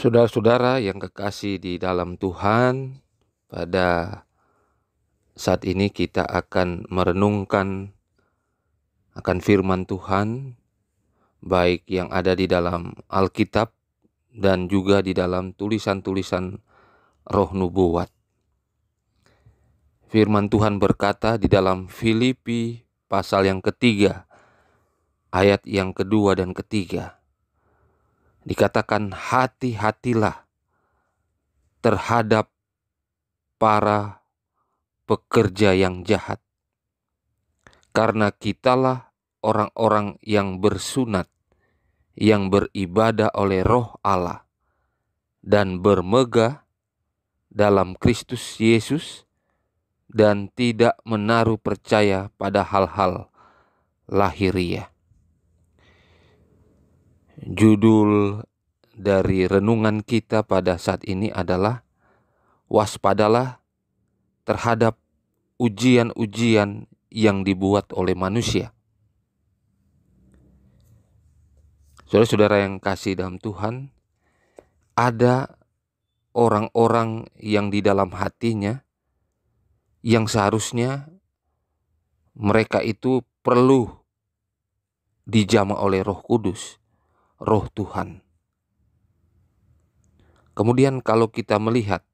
Saudara-saudara yang kekasih di dalam Tuhan, pada saat ini kita akan merenungkan akan firman Tuhan, baik yang ada di dalam Alkitab dan juga di dalam tulisan-tulisan roh nubuat. Firman Tuhan berkata di dalam Filipi pasal yang ketiga, ayat yang kedua dan ketiga dikatakan hati-hatilah terhadap para pekerja yang jahat. Karena kitalah orang-orang yang bersunat, yang beribadah oleh roh Allah, dan bermegah dalam Kristus Yesus, dan tidak menaruh percaya pada hal-hal lahiriah judul dari renungan kita pada saat ini adalah waspadalah terhadap ujian-ujian yang dibuat oleh manusia. Saudara-saudara yang kasih dalam Tuhan, ada orang-orang yang di dalam hatinya yang seharusnya mereka itu perlu dijama oleh Roh Kudus roh Tuhan. Kemudian kalau kita melihat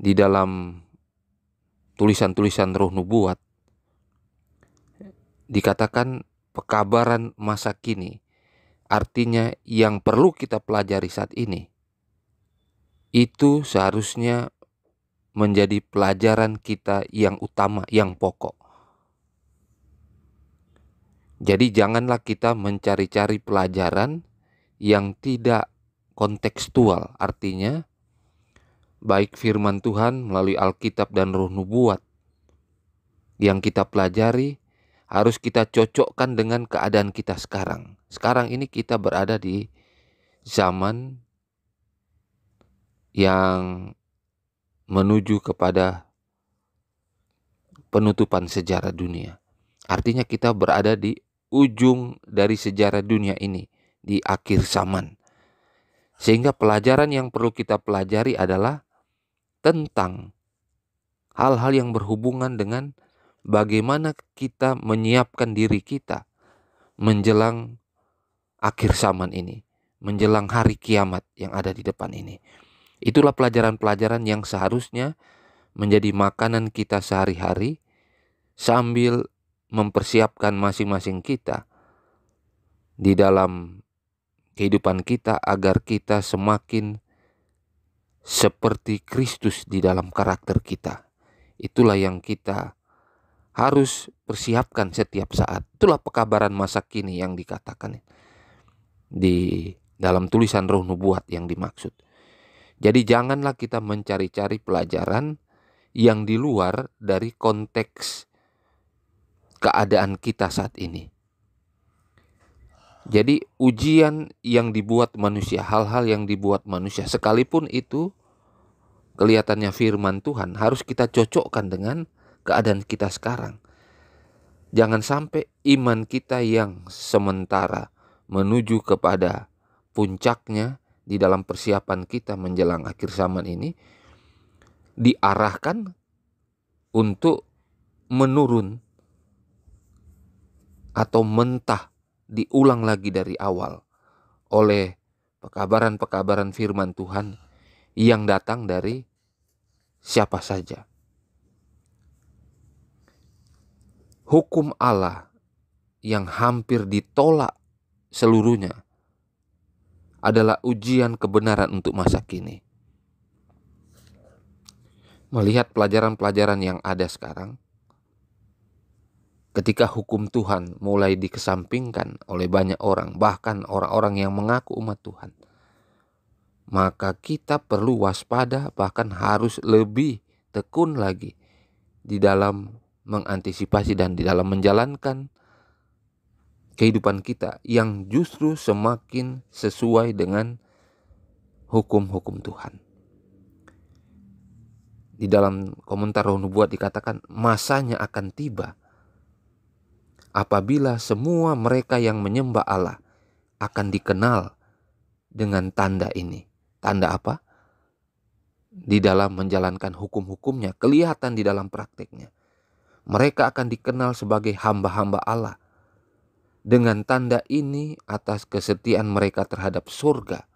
di dalam tulisan-tulisan roh nubuat dikatakan pekabaran masa kini artinya yang perlu kita pelajari saat ini itu seharusnya menjadi pelajaran kita yang utama yang pokok jadi janganlah kita mencari-cari pelajaran yang tidak kontekstual, artinya baik firman Tuhan melalui Alkitab dan Roh Nubuat yang kita pelajari harus kita cocokkan dengan keadaan kita sekarang. Sekarang ini kita berada di zaman yang menuju kepada penutupan sejarah dunia. Artinya kita berada di ujung dari sejarah dunia ini di akhir zaman. Sehingga pelajaran yang perlu kita pelajari adalah tentang hal-hal yang berhubungan dengan bagaimana kita menyiapkan diri kita menjelang akhir zaman ini, menjelang hari kiamat yang ada di depan ini. Itulah pelajaran-pelajaran yang seharusnya menjadi makanan kita sehari-hari sambil mempersiapkan masing-masing kita di dalam kehidupan kita agar kita semakin seperti Kristus di dalam karakter kita. Itulah yang kita harus persiapkan setiap saat. Itulah pekabaran masa kini yang dikatakan di dalam tulisan roh nubuat yang dimaksud. Jadi janganlah kita mencari-cari pelajaran yang di luar dari konteks keadaan kita saat ini. Jadi ujian yang dibuat manusia, hal-hal yang dibuat manusia, sekalipun itu kelihatannya firman Tuhan, harus kita cocokkan dengan keadaan kita sekarang. Jangan sampai iman kita yang sementara menuju kepada puncaknya di dalam persiapan kita menjelang akhir zaman ini diarahkan untuk menurun atau mentah diulang lagi dari awal oleh pekabaran-pekabaran firman Tuhan yang datang dari siapa saja. Hukum Allah yang hampir ditolak seluruhnya adalah ujian kebenaran untuk masa kini. Melihat pelajaran-pelajaran yang ada sekarang, ketika hukum Tuhan mulai dikesampingkan oleh banyak orang, bahkan orang-orang yang mengaku umat Tuhan, maka kita perlu waspada, bahkan harus lebih tekun lagi di dalam mengantisipasi dan di dalam menjalankan kehidupan kita yang justru semakin sesuai dengan hukum-hukum Tuhan. Di dalam komentar Roh Nubuat dikatakan masanya akan tiba apabila semua mereka yang menyembah Allah akan dikenal dengan tanda ini. Tanda apa? Di dalam menjalankan hukum-hukumnya, kelihatan di dalam praktiknya. Mereka akan dikenal sebagai hamba-hamba Allah. Dengan tanda ini atas kesetiaan mereka terhadap surga.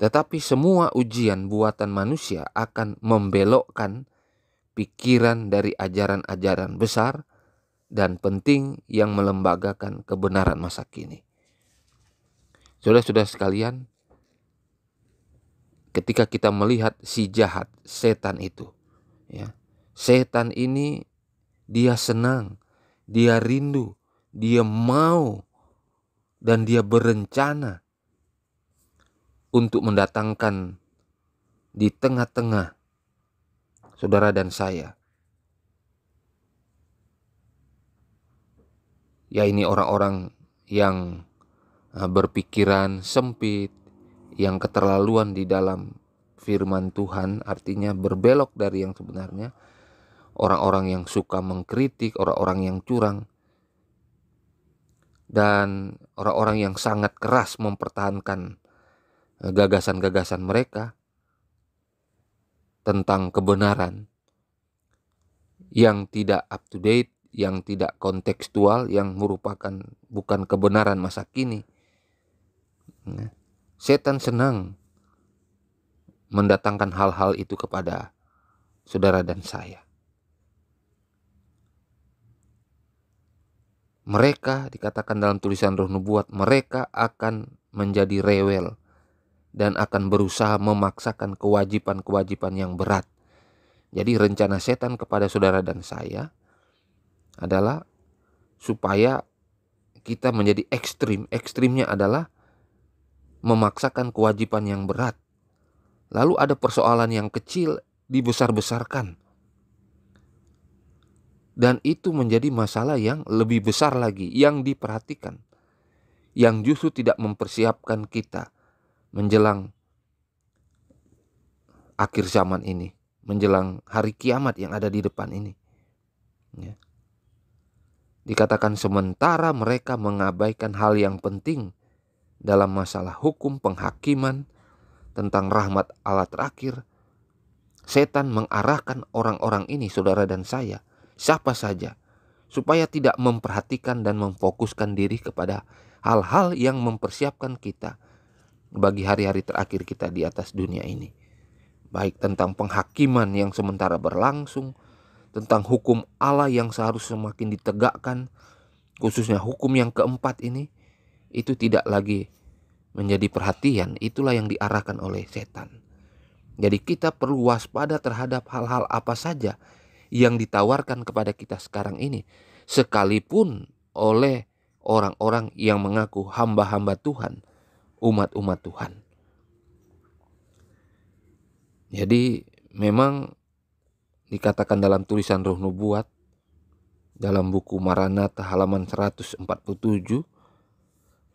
Tetapi semua ujian buatan manusia akan membelokkan pikiran dari ajaran-ajaran besar dan penting yang melembagakan kebenaran masa kini. Sudah-sudah sekalian, ketika kita melihat si jahat setan itu, ya. Setan ini dia senang, dia rindu, dia mau dan dia berencana untuk mendatangkan di tengah-tengah saudara dan saya. Ya ini orang-orang yang eh, berpikiran sempit, yang keterlaluan di dalam firman Tuhan, artinya berbelok dari yang sebenarnya. Orang-orang yang suka mengkritik, orang-orang yang curang, dan orang-orang yang sangat keras mempertahankan eh, gagasan-gagasan mereka tentang kebenaran yang tidak up to date, yang tidak kontekstual, yang merupakan bukan kebenaran masa kini. Nah, setan senang mendatangkan hal-hal itu kepada saudara dan saya. Mereka dikatakan dalam tulisan roh nubuat, mereka akan menjadi rewel dan akan berusaha memaksakan kewajiban-kewajiban yang berat. Jadi rencana setan kepada saudara dan saya adalah supaya kita menjadi ekstrim. Ekstrimnya adalah memaksakan kewajiban yang berat. Lalu ada persoalan yang kecil dibesar-besarkan. Dan itu menjadi masalah yang lebih besar lagi yang diperhatikan. Yang justru tidak mempersiapkan kita menjelang akhir zaman ini, menjelang hari kiamat yang ada di depan ini. Ya. Dikatakan sementara mereka mengabaikan hal yang penting dalam masalah hukum penghakiman tentang rahmat Allah terakhir, setan mengarahkan orang-orang ini, saudara dan saya, siapa saja, supaya tidak memperhatikan dan memfokuskan diri kepada hal-hal yang mempersiapkan kita bagi hari-hari terakhir kita di atas dunia ini. Baik tentang penghakiman yang sementara berlangsung, tentang hukum Allah yang seharus semakin ditegakkan, khususnya hukum yang keempat ini, itu tidak lagi menjadi perhatian, itulah yang diarahkan oleh setan. Jadi kita perlu waspada terhadap hal-hal apa saja yang ditawarkan kepada kita sekarang ini, sekalipun oleh orang-orang yang mengaku hamba-hamba Tuhan umat-umat Tuhan. Jadi memang dikatakan dalam tulisan Roh Nubuat dalam buku Maranatha halaman 147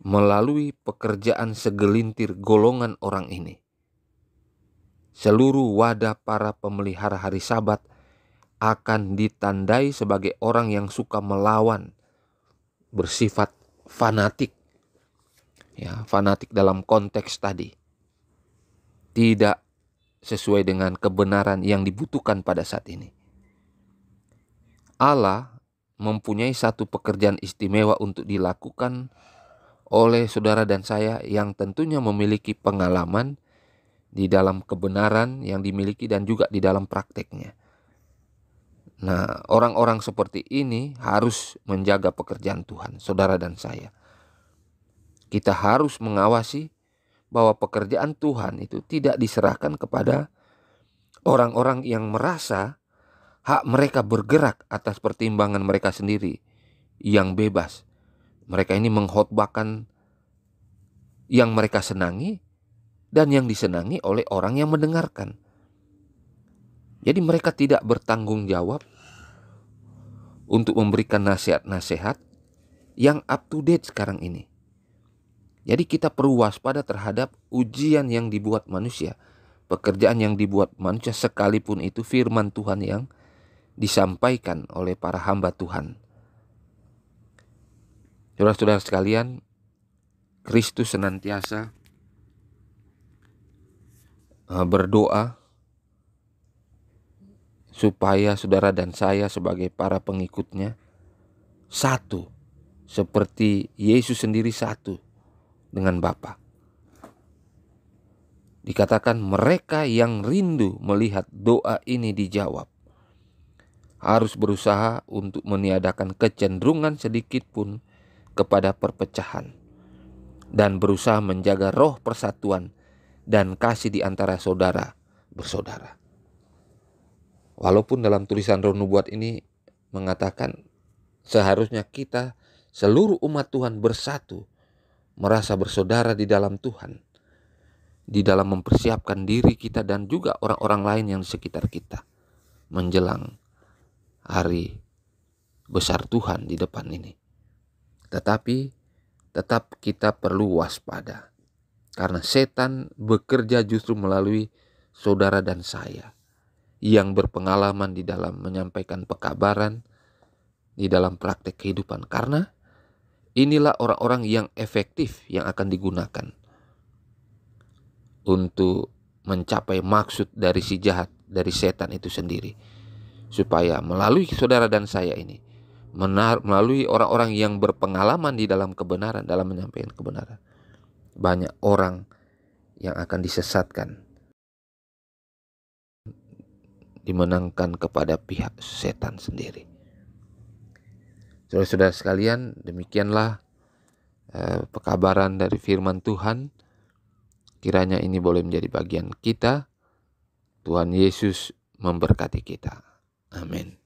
melalui pekerjaan segelintir golongan orang ini. Seluruh wadah para pemelihara hari sabat akan ditandai sebagai orang yang suka melawan bersifat fanatik ya fanatik dalam konteks tadi tidak sesuai dengan kebenaran yang dibutuhkan pada saat ini. Allah mempunyai satu pekerjaan istimewa untuk dilakukan oleh saudara dan saya yang tentunya memiliki pengalaman di dalam kebenaran yang dimiliki dan juga di dalam prakteknya. Nah, orang-orang seperti ini harus menjaga pekerjaan Tuhan, saudara dan saya. Kita harus mengawasi bahwa pekerjaan Tuhan itu tidak diserahkan kepada orang-orang yang merasa hak mereka bergerak atas pertimbangan mereka sendiri yang bebas. Mereka ini menghotbakan yang mereka senangi dan yang disenangi oleh orang yang mendengarkan. Jadi mereka tidak bertanggung jawab untuk memberikan nasihat-nasihat yang up to date sekarang ini. Jadi kita perlu waspada terhadap ujian yang dibuat manusia, pekerjaan yang dibuat manusia sekalipun itu firman Tuhan yang disampaikan oleh para hamba Tuhan. Saudara-saudara sekalian, Kristus senantiasa eh, berdoa supaya saudara dan saya sebagai para pengikutnya satu seperti Yesus sendiri satu dengan Bapa. Dikatakan mereka yang rindu melihat doa ini dijawab harus berusaha untuk meniadakan kecenderungan sedikit pun kepada perpecahan dan berusaha menjaga roh persatuan dan kasih di antara saudara bersaudara. Walaupun dalam tulisan roh nubuat ini mengatakan seharusnya kita seluruh umat Tuhan bersatu merasa bersaudara di dalam Tuhan, di dalam mempersiapkan diri kita dan juga orang-orang lain yang di sekitar kita menjelang hari besar Tuhan di depan ini. Tetapi tetap kita perlu waspada karena setan bekerja justru melalui saudara dan saya yang berpengalaman di dalam menyampaikan pekabaran di dalam praktek kehidupan karena Inilah orang-orang yang efektif yang akan digunakan untuk mencapai maksud dari si jahat, dari setan itu sendiri. Supaya melalui saudara dan saya ini, menar melalui orang-orang yang berpengalaman di dalam kebenaran, dalam menyampaikan kebenaran. Banyak orang yang akan disesatkan dimenangkan kepada pihak setan sendiri. Saudara-saudara ya sekalian, demikianlah eh, pekabaran dari firman Tuhan. Kiranya ini boleh menjadi bagian kita. Tuhan Yesus memberkati kita. Amin.